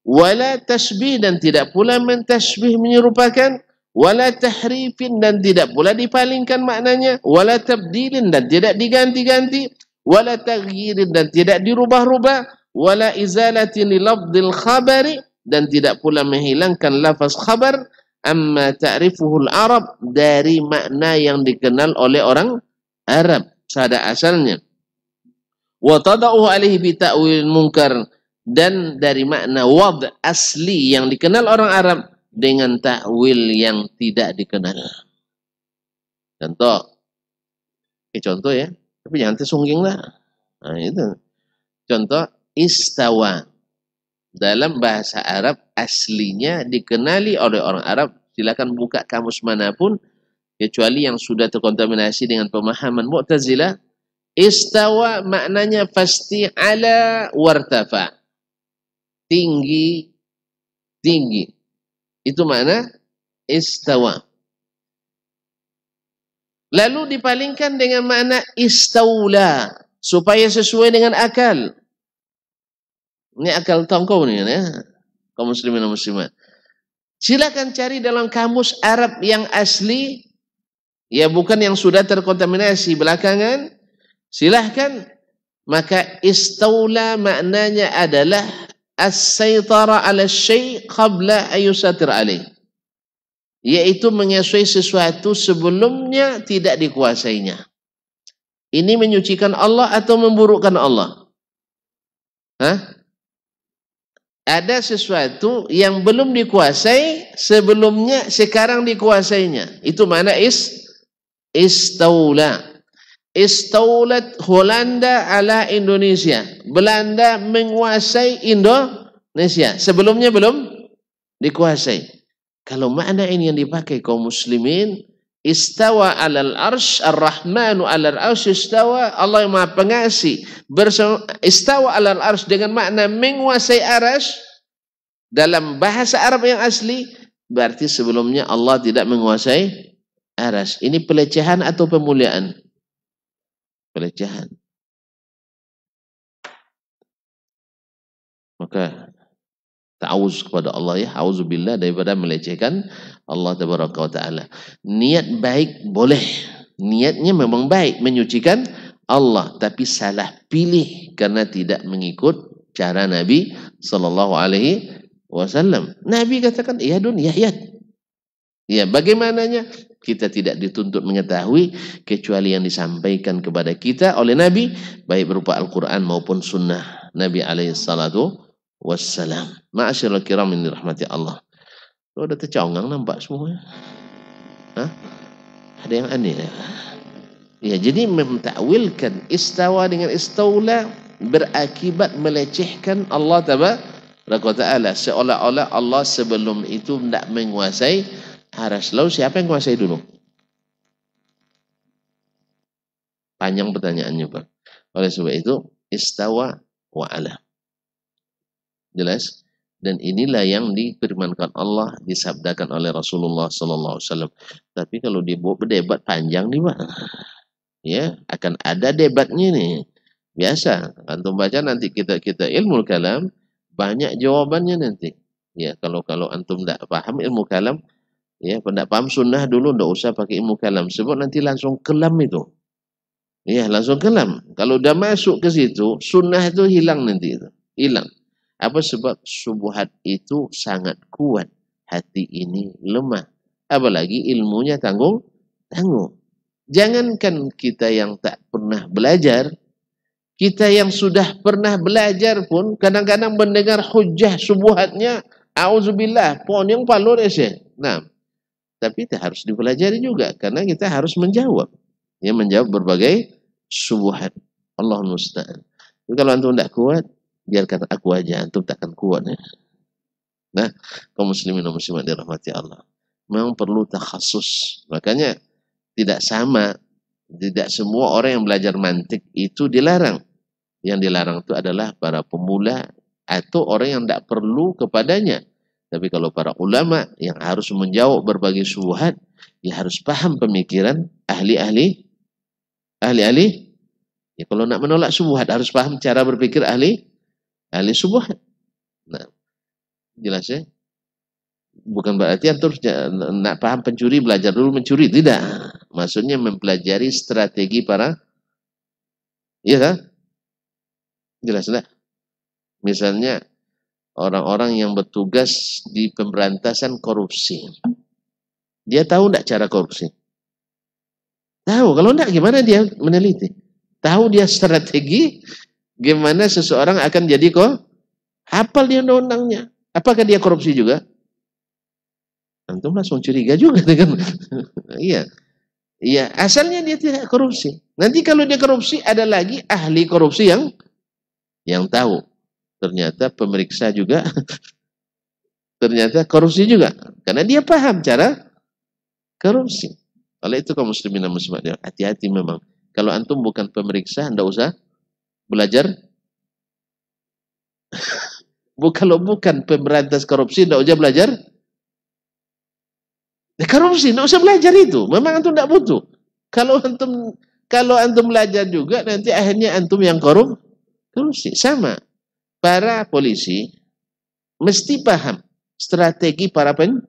wala tasbih dan tidak pula mentasbih menyerupakan wala tahrifin dan tidak pula dipalingkan maknanya wala tabdilin dan tidak diganti-ganti wala taghyirin dan tidak dirubah-rubah wala izalati li lafdil khabari dan tidak pula menghilangkan lafaz khabar amma ta'rifuhul Arab dari makna yang dikenal oleh orang Arab pada asalnya. Wa tada'uhu alaihi bi munkar dan dari makna wad asli yang dikenal orang Arab dengan takwil yang tidak dikenal. Contoh. Eh, contoh ya. Tapi jangan tersungging lah. Nah, itu. Contoh istawa dalam bahasa Arab aslinya dikenali oleh orang Arab. Silakan buka kamus manapun kecuali yang sudah terkontaminasi dengan pemahaman Mu'tazilah. Istawa maknanya pasti ala wartafa. Tinggi tinggi. Itu makna istawa. Lalu dipalingkan dengan makna istaula supaya sesuai dengan akal. Ini akal tongkol nih ya, kaum muslimin dan muslimat. Silakan cari dalam kamus Arab yang asli, ya bukan yang sudah terkontaminasi belakangan. Silahkan. Maka istaula maknanya adalah as-saytara ala syai' qabla ayusatir alaih. Yaitu menyesuai sesuatu sebelumnya tidak dikuasainya. Ini menyucikan Allah atau memburukkan Allah? Hah? ada sesuatu yang belum dikuasai sebelumnya sekarang dikuasainya itu mana is istaula istaulat Holanda ala Indonesia Belanda menguasai Indonesia sebelumnya belum dikuasai kalau makna ini yang dipakai kaum muslimin Istawa alal arsh ar-Rahmanu alal arsh istawa Allah yang maha pengasih bersama istawa alal arsh dengan makna menguasai arsh dalam bahasa Arab yang asli berarti sebelumnya Allah tidak menguasai arsh Ini pelecehan atau pemuliaan? Pelecehan. Maka ta'awuz kepada Allah ya, auzubillah daripada melecehkan Allah Tabaraka wa taala. Niat baik boleh. Niatnya memang baik menyucikan Allah, tapi salah pilih karena tidak mengikut cara Nabi sallallahu alaihi wasallam. Nabi katakan, "Ya dun, ya, ya ya." bagaimananya? Kita tidak dituntut mengetahui kecuali yang disampaikan kepada kita oleh Nabi baik berupa Al-Qur'an maupun sunnah Nabi alaihi salatu wassalam. Ma'asyiral kiram ini rahmati Allah. Lu oh, ada tercongang nampak semuanya. Hah? Ada yang aneh. Ya? ya jadi memtakwilkan istawa dengan istaula berakibat melecehkan Allah tabaraka wa taala seolah-olah Allah sebelum itu tidak menguasai aras laut siapa yang menguasai dulu panjang pertanyaannya Pak oleh sebab itu istawa waala, jelas dan inilah yang difirmankan Allah disabdakan oleh Rasulullah Sallallahu Alaihi Wasallam tapi kalau dibuat berdebat panjang nih pak ya akan ada debatnya nih biasa antum baca nanti kita kita ilmu kalam banyak jawabannya nanti ya kalau kalau antum tidak paham ilmu kalam ya tidak paham sunnah dulu tidak usah pakai ilmu kalam sebab nanti langsung kelam itu ya langsung kelam kalau udah masuk ke situ sunnah itu hilang nanti itu hilang apa sebab subuhat itu sangat kuat. Hati ini lemah. Apalagi ilmunya tanggung tanggung. Jangankan kita yang tak pernah belajar, kita yang sudah pernah belajar pun kadang-kadang mendengar hujah subuhatnya, auzubillah, pohon yang palur ya. Nah, tapi itu harus dipelajari juga karena kita harus menjawab. Ya menjawab berbagai subuhat. Allah musta'an. Kalau antum tidak kuat, biarkan aku aja antum takkan kuat ya. Nah, kaum muslimin dan muslimat dirahmati Allah. Memang perlu takhasus. Makanya tidak sama, tidak semua orang yang belajar mantik itu dilarang. Yang dilarang itu adalah para pemula atau orang yang tidak perlu kepadanya. Tapi kalau para ulama yang harus menjawab berbagai syubhat, ya harus paham pemikiran ahli-ahli ahli-ahli. Ya kalau nak menolak syubhat harus paham cara berpikir ahli ahli subuh. Nah, jelas ya? Bukan berarti antum nak paham pencuri belajar dulu mencuri, tidak. Maksudnya mempelajari strategi para ya kan? Jelas tidak Misalnya orang-orang yang bertugas di pemberantasan korupsi. Dia tahu tidak cara korupsi? Tahu. Kalau enggak gimana dia meneliti? Tahu dia strategi, Gimana seseorang akan jadi kok hafal dia undang-undangnya? Apakah dia korupsi juga? Antum langsung curiga juga *laughs* dengan iya. Iya, asalnya dia tidak korupsi. Nanti kalau dia korupsi ada lagi ahli korupsi yang yang tahu. Ternyata pemeriksa juga *laughs* ternyata korupsi juga karena dia paham cara korupsi. Oleh itu kaum muslimin dan muslimat hati-hati memang. Kalau antum bukan pemeriksa, anda usah Belajar? *laughs* Kalau bukan pemberantas korupsi, tidak usah belajar. Ya, korupsi, tidak usah belajar itu. Memang antum tidak butuh. Kalau antum kalau antum belajar juga nanti akhirnya antum yang korup korupsi sama para polisi mesti paham strategi para pen,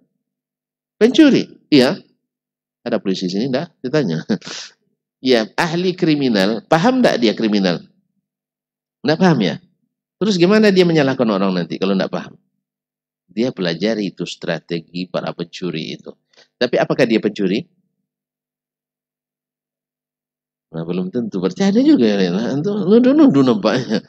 pencuri iya ada polisi sini dah ditanya *laughs* ya ahli kriminal paham tidak dia kriminal Nggak paham ya? Terus gimana dia menyalahkan orang nanti kalau nggak paham? Dia pelajari itu strategi para pencuri itu. Tapi apakah dia pencuri? Nah, belum tentu. Percaya juga ya. Nuduh nuduh nampaknya.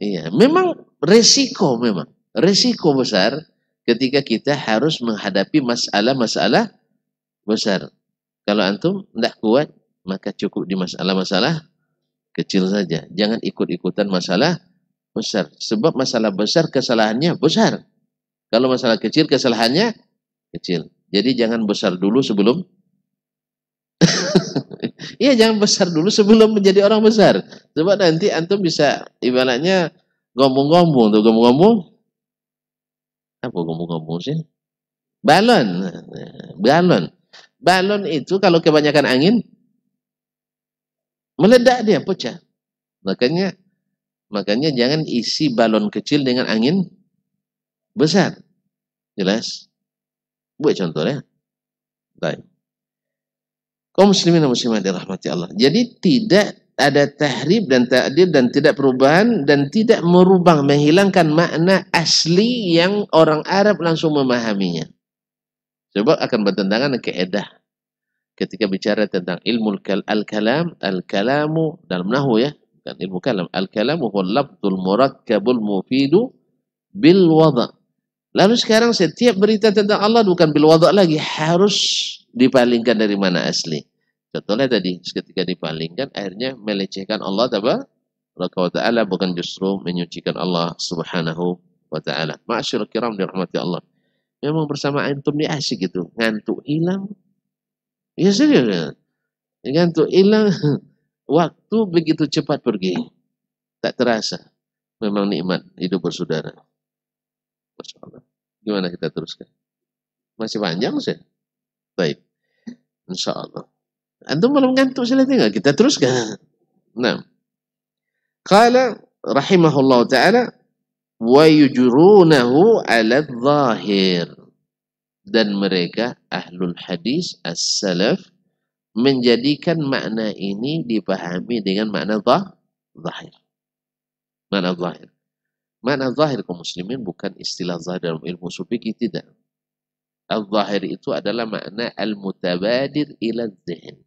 Iya, memang resiko memang. Resiko besar ketika kita harus menghadapi masalah-masalah besar. Kalau antum tidak kuat, maka cukup di masalah-masalah kecil saja. Jangan ikut-ikutan masalah besar. Sebab masalah besar kesalahannya besar. Kalau masalah kecil kesalahannya kecil. Jadi jangan besar dulu sebelum *laughs* Iya jangan besar dulu sebelum menjadi orang besar. Sebab nanti antum bisa ibaratnya gombong-gombong tuh gombong-gombong. Apa gombong-gombong sih? Balon. Balon. Balon itu kalau kebanyakan angin Meledak dia, pecah. Makanya makanya jangan isi balon kecil dengan angin besar. Jelas? Buat contohnya. Baik. Kau muslimin dan muslimat dirahmati Allah. Jadi tidak ada tahrib dan takdir dan tidak perubahan dan tidak merubah menghilangkan makna asli yang orang Arab langsung memahaminya. Sebab akan bertentangan keedah ketika bicara tentang ilmu al-kalam, al-kalamu dalam nahu ya, bukan ilmu kalam. Al-kalamu huwal labdul murakkabul mufidu bil wada. Lalu sekarang setiap berita tentang Allah bukan bil wada lagi, harus dipalingkan dari mana asli. Contohnya tadi, ketika dipalingkan akhirnya melecehkan Allah apa? tabaraka wa ta'ala bukan justru menyucikan Allah subhanahu wa ta'ala. Ma'asyur kiram dirahmati Allah. Memang bersama antum ni asik gitu. Ngantuk hilang, Ya serius. Dengan tuh hilang *laughs* waktu begitu cepat pergi. Tak terasa. Memang nikmat hidup bersaudara. Masya Gimana kita teruskan? Masih panjang sih. Baik. Insya Allah. Antum belum ngantuk sila tinggal. Kita teruskan. Nah. Qala rahimahullah ta'ala wa yujrunahu ala dzahir dan mereka ahlul hadis as-salaf menjadikan makna ini dipahami dengan makna zahir. Makna zahir. Makna zahir kaum muslimin bukan istilah zahir dalam ilmu sufi tidak. Al-zahir itu adalah makna al-mutabadir ila zihin.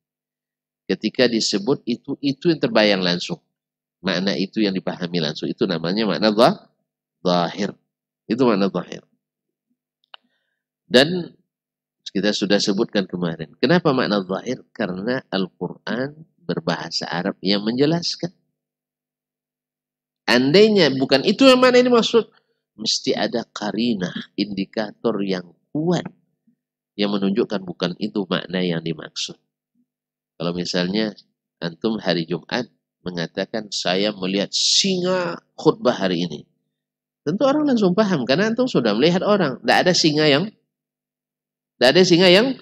Ketika disebut itu, itu yang terbayang langsung. Makna itu yang dipahami langsung. Itu namanya makna zahir. Itu makna zahir. Dan kita sudah sebutkan kemarin. Kenapa makna zahir? Karena Al-Quran berbahasa Arab yang menjelaskan. Andainya bukan itu yang mana ini maksud, mesti ada karina, indikator yang kuat yang menunjukkan bukan itu makna yang dimaksud. Kalau misalnya antum hari Jumat mengatakan saya melihat singa khutbah hari ini. Tentu orang langsung paham karena antum sudah melihat orang. Tidak ada singa yang tidak ada singa yang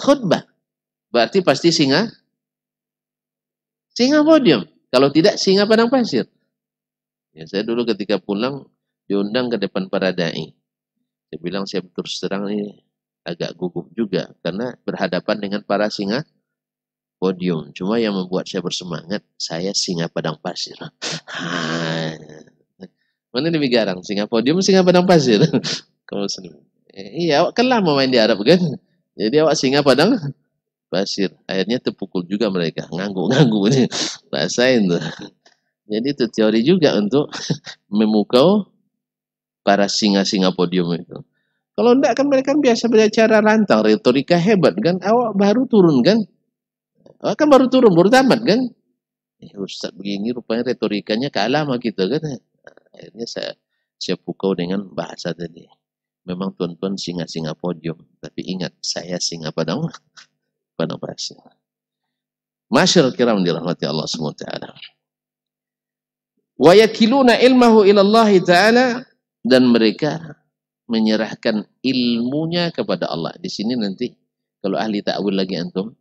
khutbah. Berarti pasti singa singa podium. Kalau tidak singa padang pasir. Ya, saya dulu ketika pulang diundang ke depan para dai. Saya bilang saya terus terang ini agak gugup juga karena berhadapan dengan para singa podium. Cuma yang membuat saya bersemangat, saya singa padang pasir. *laughs* Mana lebih garang, singa podium, singa padang pasir. *laughs* Kamu senang. Iya, awak mau main di Arab kan. Jadi awak singa padang pasir. Akhirnya terpukul juga mereka. Ngangguk-ngangguk. *laughs* Rasain tuh. Jadi itu teori juga untuk *laughs* memukau para singa-singa podium itu. Kalau enggak kan mereka kan biasa berbicara rantang. retorika hebat kan. Awak baru turun kan. Awak kan baru turun, baru tamat kan. Eh, Ustaz begini rupanya retorikanya kalah sama kita kan. Akhirnya saya, siap pukau dengan bahasa tadi memang tuan-tuan singa-singa podium. Tapi ingat, saya singa padang, padang pasir. Masyarakat kiram dirahmati Allah SWT. Wa yakiluna ilmahu ilallah ta'ala. Dan mereka menyerahkan ilmunya kepada Allah. Di sini nanti kalau ahli ta'wil lagi antum,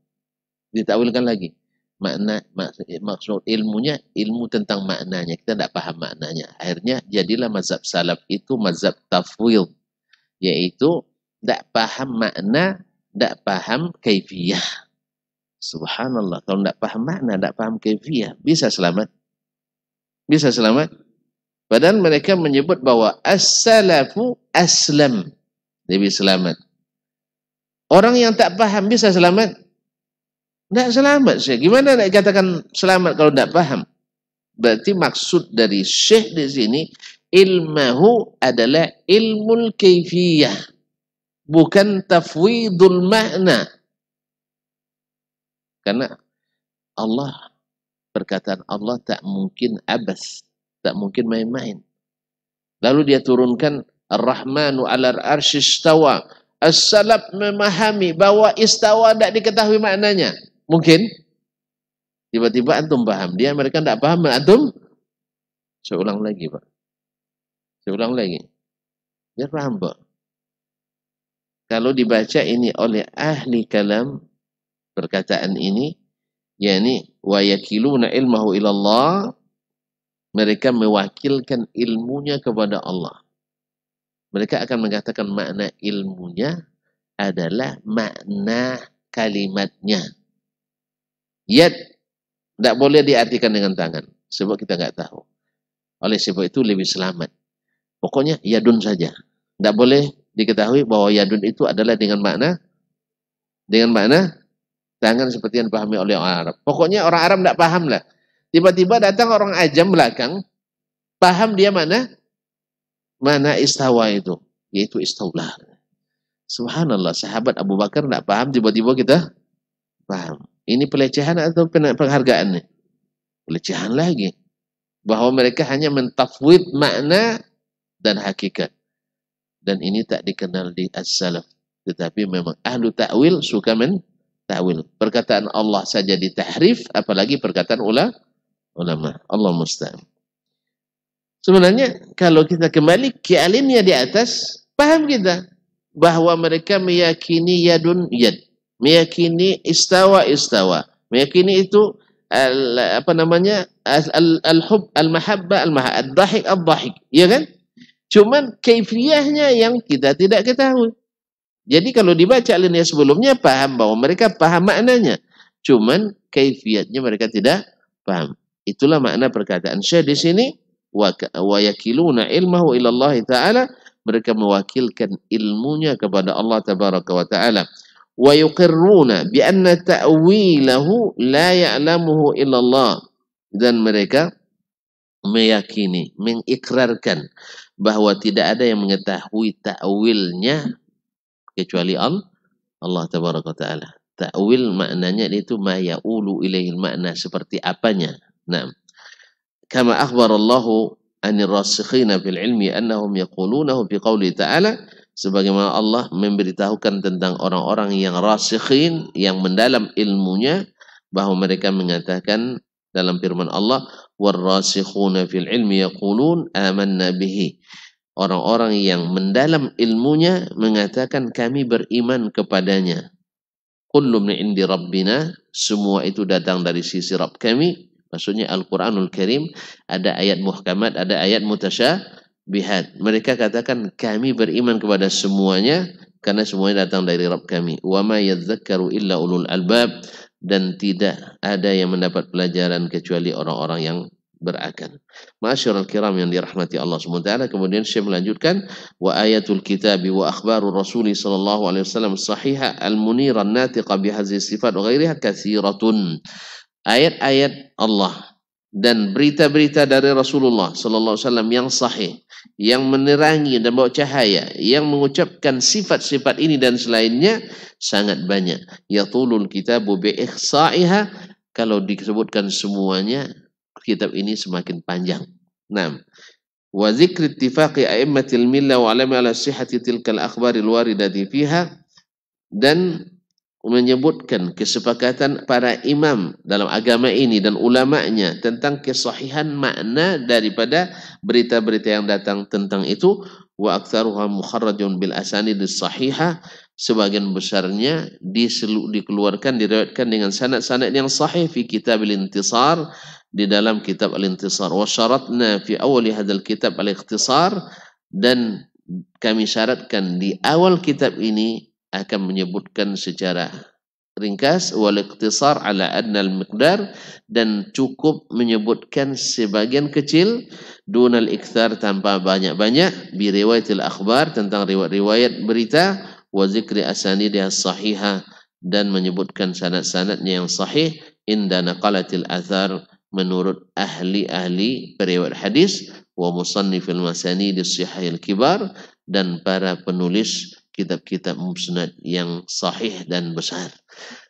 ditakwilkan lagi. Makna maksud, maksud ilmunya ilmu tentang maknanya. Kita tidak paham maknanya. Akhirnya jadilah mazhab salaf itu mazhab tafwid yaitu tidak paham makna, tidak paham kaifiyah. Subhanallah, kalau tidak paham makna, tidak paham kaifiyah, bisa selamat. Bisa selamat. Padahal mereka menyebut bahwa as-salafu aslam. Lebih selamat. Orang yang tak paham bisa selamat? Tidak selamat. Syekh. Gimana nak katakan selamat kalau tidak paham? Berarti maksud dari Syekh di sini ilmahu adalah ilmu kaifiyah bukan tafwidul makna karena Allah perkataan Allah tak mungkin abas tak mungkin main-main lalu dia turunkan Ar-Rahmanu alar arsyistawa as-salaf memahami bahwa istawa tidak diketahui maknanya mungkin tiba-tiba antum paham dia mereka tidak paham antum saya ulang lagi pak saya ulang lagi. Dia rambut. Kalau dibaca ini oleh ahli kalam perkataan ini, yakni wa yakiluna ilmahu ilallah, mereka mewakilkan ilmunya kepada Allah. Mereka akan mengatakan makna ilmunya adalah makna kalimatnya. ya tidak boleh diartikan dengan tangan, sebab kita nggak tahu. Oleh sebab itu lebih selamat Pokoknya yadun saja. Tidak boleh diketahui bahwa yadun itu adalah dengan makna dengan makna tangan seperti yang dipahami oleh orang Arab. Pokoknya orang Arab tidak paham lah. Tiba-tiba datang orang ajam belakang, paham dia mana? Mana istawa itu? Yaitu istaulah. Subhanallah, sahabat Abu Bakar tidak paham, tiba-tiba kita paham. Ini pelecehan atau penghargaan Pelecehan lagi. Bahwa mereka hanya mentafwid makna dan hakikat. Dan ini tak dikenal di as-salaf. Tetapi memang ahlu ta'wil suka men ta'wil. Perkataan Allah saja ditahrif, apalagi perkataan ula, ulama. Allah musta'am. Sebenarnya kalau kita kembali ke alimnya di atas, paham kita bahwa mereka meyakini yadun yad. Meyakini istawa istawa. Meyakini itu al, apa namanya al-hub, al, al, al, al-mahabba, al-mahabba, al-dahik, al-dahik. Iya kan? Cuman kaifiahnya yang kita tidak ketahui. Jadi kalau dibaca alinea sebelumnya paham bahwa mereka paham maknanya. Cuman kaifiatnya mereka tidak paham. Itulah makna perkataan Syekh di sini wa yakiluna ilmahu ila taala mereka mewakilkan ilmunya kepada Allah tabaraka wa taala wa yuqirruna bi anna ta'wilahu la ya'lamuhu illa Allah dan mereka meyakini mengikrarkan bahwa tidak ada yang mengetahui takwilnya kecuali Allah Allah tabaraka taala. Takwil maknanya itu ma yaulu ilaihil makna seperti apanya. Nah, kama akhbarallahu anir rasikhina fil ilmi annahum yaqulunahu fi ta'ala sebagaimana Allah memberitahukan tentang orang-orang yang rasikhin yang mendalam ilmunya bahwa mereka mengatakan dalam firman Allah والراسخون في العلم يقولون آمنا به orang-orang yang mendalam ilmunya mengatakan kami beriman kepadanya kullu min indi rabbina semua itu datang dari sisi Rabb kami maksudnya Al-Qur'anul Karim ada ayat muhkamat ada ayat mutasyabihat mereka katakan kami beriman kepada semuanya karena semuanya datang dari Rabb kami wa ma yadhakkaru illa ulul albab dan tidak ada yang mendapat pelajaran kecuali orang-orang yang berakal. Masyarul kiram yang dirahmati Allah subhanahu wa taala Kemudian saya melanjutkan. Wa ayatul kitabi wa akhbaru rasuli sallallahu alaihi wasallam sahiha al-muniran natiqa bihazi sifat wa gairiha kathiratun. Ayat-ayat Allah dan berita-berita dari Rasulullah sallallahu alaihi wasallam yang sahih yang menerangi dan bawa cahaya, yang mengucapkan sifat-sifat ini dan selainnya sangat banyak. Ya Yatulul kitabu bi ihsa'iha kalau disebutkan semuanya kitab ini semakin panjang. 6. Wa dzikri ittifaqi a'immatil millah wa alami ala sihati tilkal akhbaril waridati fiha dan menyebutkan kesepakatan para imam dalam agama ini dan ulama'nya tentang kesahihan makna daripada berita-berita yang datang tentang itu wa aktsaruha mukharrajun bil asanid sahiha sebagian besarnya diselu, dikeluarkan diriwayatkan dengan sanad-sanad yang sahih fi kitab al-intisar di dalam kitab al-intisar wa syaratna fi awal hadzal kitab al-ikhtisar dan kami syaratkan di awal kitab ini akan menyebutkan secara ringkas wal iktisar ala adnal miqdar dan cukup menyebutkan sebagian kecil dunal iktar tanpa banyak-banyak bi riwayatil akhbar tentang riwayat-riwayat berita wa zikri asanidiha sahiha dan menyebutkan sanad-sanadnya yang sahih inda naqalatil athar menurut ahli-ahli periwayat hadis wa musannifil masanid sihahil kibar dan para penulis kitab-kitab musnad yang sahih dan besar.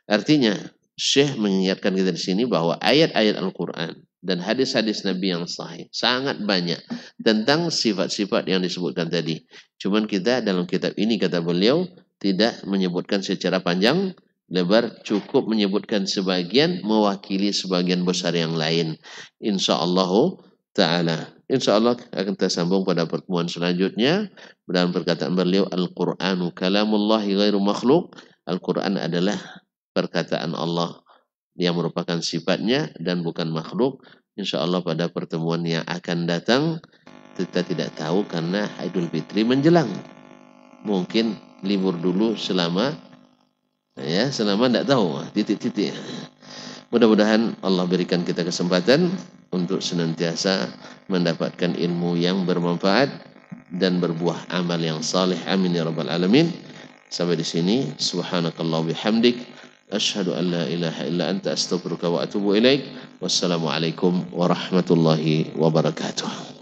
Artinya, Syekh mengingatkan kita di sini bahwa ayat-ayat Al-Quran dan hadis-hadis Nabi yang sahih sangat banyak tentang sifat-sifat yang disebutkan tadi. Cuman kita dalam kitab ini kata beliau tidak menyebutkan secara panjang lebar cukup menyebutkan sebagian mewakili sebagian besar yang lain. Insya Allah taala. Insya Allah akan kita sambung pada pertemuan selanjutnya. Dan perkataan beliau, Al-Quranu kalamullahi ghairu makhluk. Al-Quran adalah perkataan Allah yang merupakan sifatnya dan bukan makhluk. Insya Allah pada pertemuan yang akan datang, kita tidak tahu karena Idul Fitri menjelang. Mungkin libur dulu selama ya selama tidak tahu titik-titik Mudah-mudahan Allah berikan kita kesempatan untuk senantiasa mendapatkan ilmu yang bermanfaat dan berbuah amal yang saleh. Amin ya rabbal alamin. Sampai di sini subhanakallah bihamdik asyhadu an la ilaha illa anta astaghfiruka wa atubu ilaik. Wassalamualaikum warahmatullahi wabarakatuh.